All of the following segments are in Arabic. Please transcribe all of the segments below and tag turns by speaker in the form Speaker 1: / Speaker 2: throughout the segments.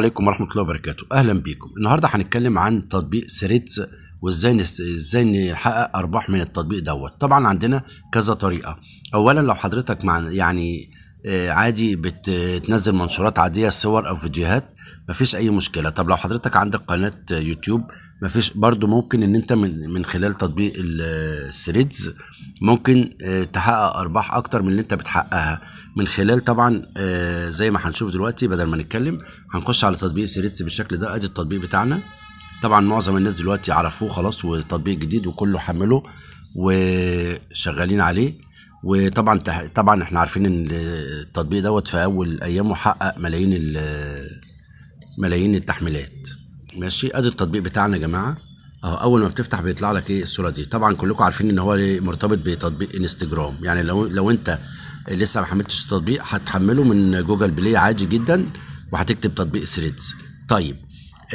Speaker 1: السلام عليكم ورحمة الله وبركاته أهلا بيكم النهاردة هنتكلم عن تطبيق سريتس وازاي نست... ازاي نحقق أرباح من التطبيق دوت طبعا عندنا كذا طريقة أولا لو حضرتك مع يعني آه، عادي بتنزل منشورات عادية صور أو فيديوهات مفيش أي مشكلة طب لو حضرتك عندك قناة يوتيوب مفيش برضو ممكن ان انت من, من خلال تطبيق الثريدز ممكن آه، تحقق ارباح اكتر من اللي انت بتحققها من خلال طبعا آه، زي ما هنشوف دلوقتي بدل ما نتكلم هنخش على تطبيق ثريدز بالشكل ده ادي التطبيق بتاعنا طبعا معظم الناس دلوقتي عرفوه خلاص وتطبيق جديد وكله حمله وشغالين عليه وطبعا طبعا احنا عارفين ان التطبيق دوت في اول ايامه حقق ملايين ملايين التحميلات ماشي ادي التطبيق بتاعنا يا جماعه اهو اول ما بتفتح بيطلع لك ايه الصوره دي طبعا كلكم عارفين ان هو مرتبط بتطبيق انستجرام يعني لو لو انت لسه ما حملتش التطبيق هتحمله من جوجل بلاي عادي جدا وهتكتب تطبيق ثريدز طيب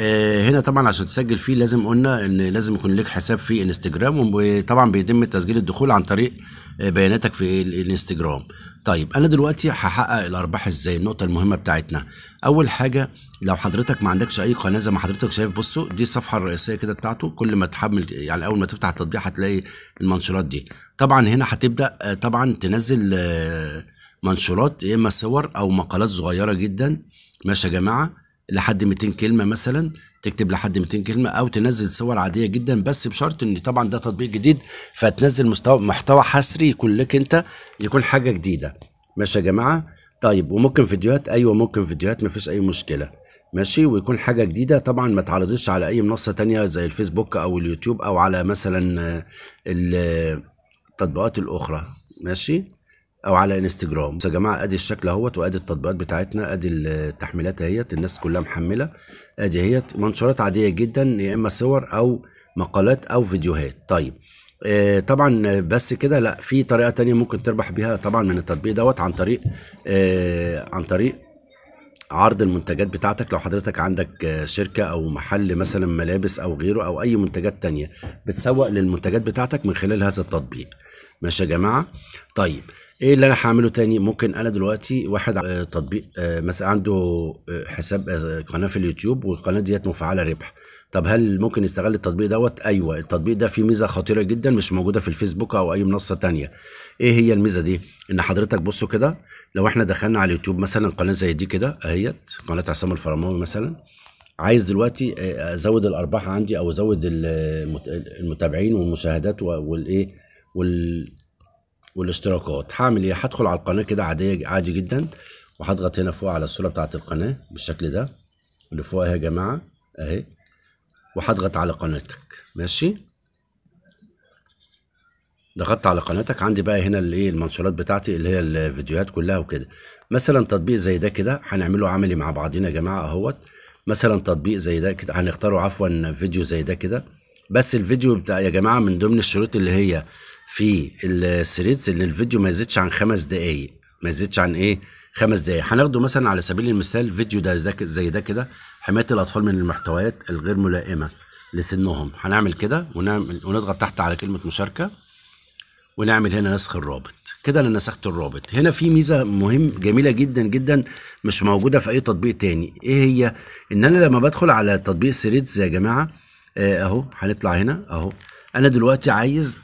Speaker 1: آه هنا طبعا عشان تسجل فيه لازم قلنا ان لازم يكون لك حساب في انستجرام وطبعا بيتم تسجيل الدخول عن طريق آه، بياناتك في الانستجرام طيب انا دلوقتي هحقق الارباح ازاي النقطه المهمه بتاعتنا اول حاجه لو حضرتك ما عندكش اي قناه زي ما حضرتك شايف بصوا دي الصفحه الرئيسيه كده بتاعته كل ما تحمل يعني اول ما تفتح التطبيق هتلاقي المنشورات دي طبعا هنا هتبدا آه، طبعا تنزل آه، منشورات يا اما صور او مقالات صغيره جدا ماشي يا جماعه لحد 200 كلمه مثلا تكتب لحد 200 كلمه او تنزل صور عاديه جدا بس بشرط ان طبعا ده تطبيق جديد فتنزل مستوى محتوى حصري يكون لك انت يكون حاجه جديده ماشي يا جماعه طيب وممكن فيديوهات ايوه ممكن فيديوهات مفيش اي مشكله ماشي ويكون حاجه جديده طبعا ما تعرضش على اي منصه تانية زي الفيسبوك او اليوتيوب او على مثلا آه، آه، التطبيقات الاخرى ماشي او على انستجرام يا جماعه ادي الشكل اهوت وادي التطبيقات بتاعتنا ادي آه، التحميلات اهيت الناس كلها محمله ادي اهيت منشورات عاديه جدا يا اما صور او مقالات او فيديوهات طيب آه طبعا بس كده لا في طريقه تانية ممكن تربح بيها طبعا من التطبيق دوت عن طريق آه عن طريق عرض المنتجات بتاعتك لو حضرتك عندك آه، شركة أو محل مثلا ملابس أو غيره أو أي منتجات تانية بتسوق للمنتجات بتاعتك من خلال هذا التطبيق ماشي يا جماعة طيب ايه اللي انا هعمله تاني ممكن انا دلوقتي واحد آه، تطبيق آه، مثلا عنده حساب قناه في اليوتيوب والقناه ديت مفعله ربح طب هل ممكن يستغل التطبيق دوت ايوه التطبيق ده فيه ميزه خطيره جدا مش موجوده في الفيسبوك او اي منصه تانية ايه هي الميزه دي ان حضرتك بصوا كده لو احنا دخلنا على اليوتيوب مثلا قناه زي دي كده اهيت قناه عصام الفرماوي مثلا عايز دلوقتي آه، آه، ازود الارباح عندي او ازود المتابعين والمشاهدات والايه وال والاشتراكات هعمل ايه هدخل على القناه كده عاديه عادي جدا وهضغط هنا فوق على الصوره بتاعه القناه بالشكل ده اللي فوق اهي يا جماعه اهي وهضغط على قناتك ماشي ضغطت على قناتك عندي بقى هنا الايه المنشورات بتاعتي اللي هي الفيديوهات كلها وكده مثلا تطبيق زي ده كده هنعمله عملي مع بعضينا يا جماعه اهوت مثلا تطبيق زي ده كده هنختاره عفوا فيديو زي ده كده بس الفيديو بتاع يا جماعه من ضمن الشروط اللي هي في الثريدز ان الفيديو ما يزيدش عن خمس دقائق ما يزيدش عن ايه خمس دقائق هناخده مثلا على سبيل المثال فيديو ده زي ده كده حمايه الاطفال من المحتويات الغير ملائمه لسنهم هنعمل كده ونعمل ونضغط تحت على كلمه مشاركه ونعمل هنا نسخ الرابط كده انا نسخت الرابط هنا في ميزه مهم جميله جدا جدا مش موجوده في اي تطبيق تاني ايه هي ان انا لما بدخل على تطبيق سريتز يا جماعه آه، اهو هنطلع هنا اهو انا دلوقتي عايز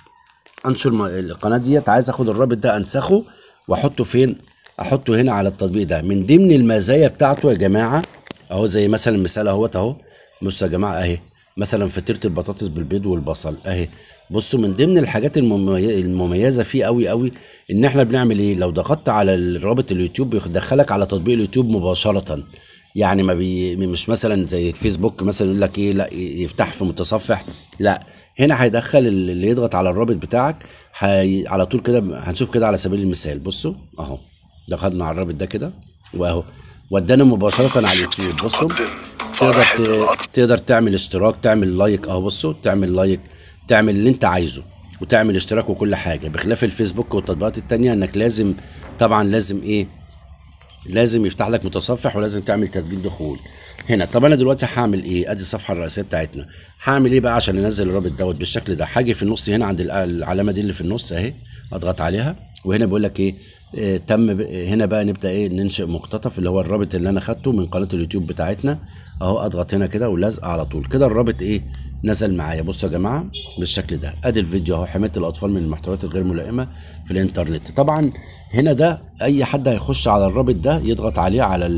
Speaker 1: انشر القناه ديت عايز اخد الرابط ده انسخه واحطه فين احطه هنا على التطبيق ده من ضمن المزايا بتاعته يا جماعه اهو زي مثلا مثال اهوت اهو بصوا يا جماعه اهي مثلا فطيره البطاطس بالبيض والبصل اهي بصوا من ضمن الحاجات المميزه فيه قوي قوي ان احنا بنعمل ايه لو ضغطت على رابط اليوتيوب بيدخلك على تطبيق اليوتيوب مباشره يعني ما بي مش مثلا زي الفيسبوك مثلا يقول لك ايه لا يفتح في متصفح لا هنا هيدخل اللي يضغط على الرابط بتاعك هي على طول كده هنشوف كده على سبيل المثال بصوا اهو دخلنا على الرابط ده كده واهو ودانا مباشره على اليوتيوب بصوا تقدر تقدر تعمل اشتراك تعمل لايك اهو بصوا تعمل لايك تعمل اللي انت عايزه وتعمل اشتراك وكل حاجه بخلاف الفيسبوك والتطبيقات التانية انك لازم طبعا لازم ايه لازم يفتح لك متصفح ولازم تعمل تسجيل دخول هنا طب انا دلوقتي هعمل ايه ادي الصفحه الرئيسيه بتاعتنا هعمل ايه بقى عشان انزل الرابط دوت بالشكل ده هاجي في النص هنا عند العلامه دي اللي في النص اهي اضغط عليها وهنا بيقول لك ايه إيه، تم هنا بقى نبدا ايه ننشئ مقتطف اللي هو الرابط اللي انا خدته من قناه اليوتيوب بتاعتنا اهو اضغط هنا كده ولزق على طول كده الرابط ايه نزل معايا بصوا يا جماعه بالشكل ده ادي الفيديو اهو حمايه الاطفال من المحتويات الغير ملائمه في الانترنت طبعا هنا ده اي حد هيخش على الرابط ده يضغط عليه على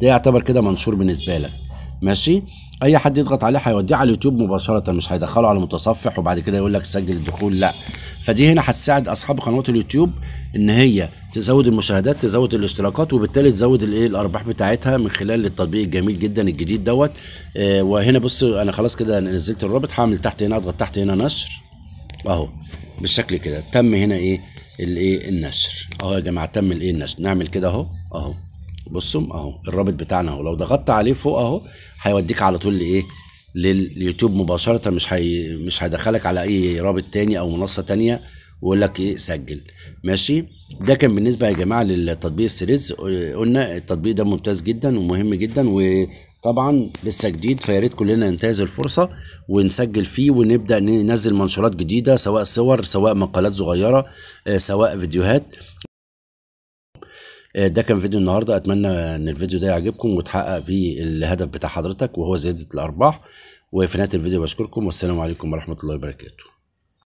Speaker 1: ده يعتبر كده منشور بالنسبه لك ماشي اي حد يضغط عليه هيوديه على اليوتيوب مباشره مش هيدخله على متصفح وبعد كده يقول لك سجل الدخول لا فدي هنا هتساعد اصحاب قنوات اليوتيوب ان هي تزود المشاهدات تزود الاشتراكات وبالتالي تزود الايه الارباح بتاعتها من خلال التطبيق الجميل جدا الجديد دوت آه وهنا بص انا خلاص كده نزلت الرابط هعمل تحت هنا اضغط تحت هنا نشر اهو بالشكل كده تم هنا ايه الايه النشر اهو يا جماعه تم الايه النشر نعمل كده اهو اهو بصوا اهو الرابط بتاعنا اهو لو ضغطت عليه فوق اهو هيوديك على طول لايه لليوتيوب مباشره مش هي... مش هيدخلك على اي رابط تاني او منصه تانيه ويقول لك ايه سجل ماشي ده كان بالنسبه يا جماعه للتطبيق السيريز قلنا التطبيق ده ممتاز جدا ومهم جدا وطبعا لسه جديد فيا ريت كلنا ننتهز الفرصه ونسجل فيه ونبدا ننزل منشورات جديده سواء صور سواء مقالات صغيره آه، سواء فيديوهات آه، ده كان فيديو النهارده اتمنى ان الفيديو ده يعجبكم وتحقق بيه الهدف بتاع حضرتك وهو زياده الارباح وفي نهايه الفيديو بشكركم والسلام عليكم ورحمه الله وبركاته